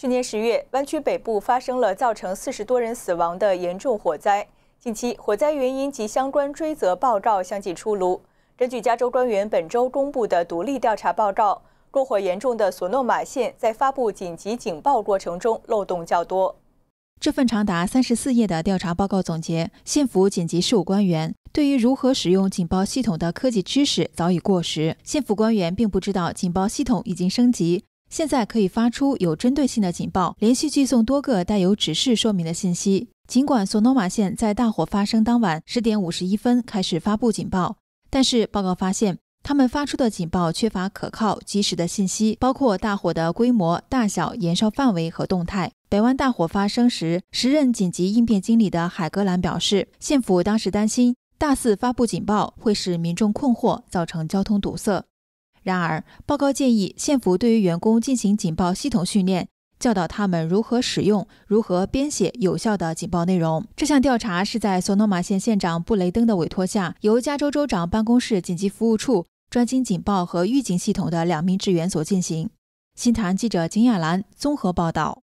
去年十月，湾区北部发生了造成四十多人死亡的严重火灾。近期，火灾原因及相关追责报告相继出炉。根据加州官员本周公布的独立调查报告，过火严重的索诺马县在发布紧急警报过程中漏洞较多。这份长达三十四页的调查报告总结，县府紧急事务官员对于如何使用警报系统的科技知识早已过时，县府官员并不知道警报系统已经升级。现在可以发出有针对性的警报，连续寄送多个带有指示说明的信息。尽管索诺玛县在大火发生当晚十点五十一分开始发布警报，但是报告发现他们发出的警报缺乏可靠、及时的信息，包括大火的规模、大小、燃烧范围和动态。北湾大火发生时，时任紧急应变经理的海格兰表示，县府当时担心大肆发布警报会使民众困惑，造成交通堵塞。然而，报告建议县府对于员工进行警报系统训练，教导他们如何使用、如何编写有效的警报内容。这项调查是在索诺玛县县长布雷登的委托下，由加州州长办公室紧急服务处专精警报和预警系统的两名职员所进行。新唐记者景亚兰综合报道。